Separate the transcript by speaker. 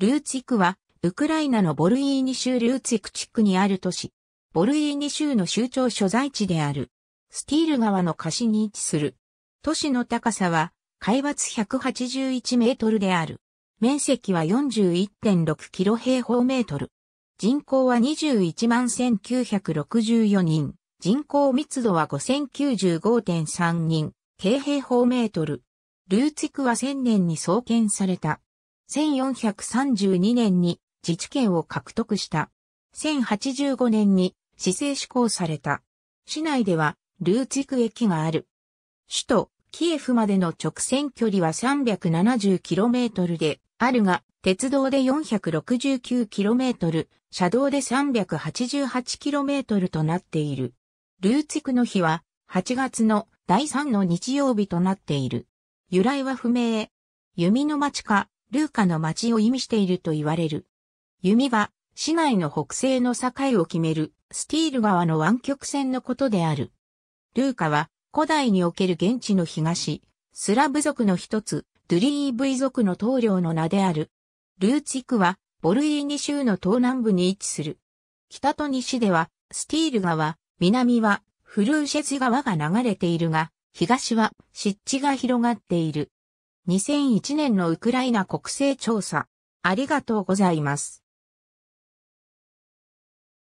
Speaker 1: ルーツィクは、ウクライナのボルイーニ州ルーツィク地区にある都市、ボルイーニ州の州庁所在地である、スティール川の河岸に位置する。都市の高さは、海抜181メートルである。面積は41.6キロ平方メートル。人口は21万1964人。人口密度は5095.3人、軽平方メートル。ルーツィクは1000年に創建された。1432年に自治権を獲得した。1085年に市政施行された。市内ではルーツク駅がある。首都キエフまでの直線距離は 370km であるが、鉄道で 469km、車道で 388km となっている。ルーツクの日は8月の第3の日曜日となっている。由来は不明。弓の町かルーカの町を意味していると言われる。弓は、市内の北西の境を決める、スティール川の湾曲線のことである。ルーカは、古代における現地の東、スラブ族の一つ、ドゥリーブイ族の棟梁の名である。ルーツィクは、ボルイーニ州の東南部に位置する。北と西では、スティール川、南は、フルーシェズ川が流れているが、東は、湿地が広がっている。2001年のウクライナ国勢調査。ありがとうございます。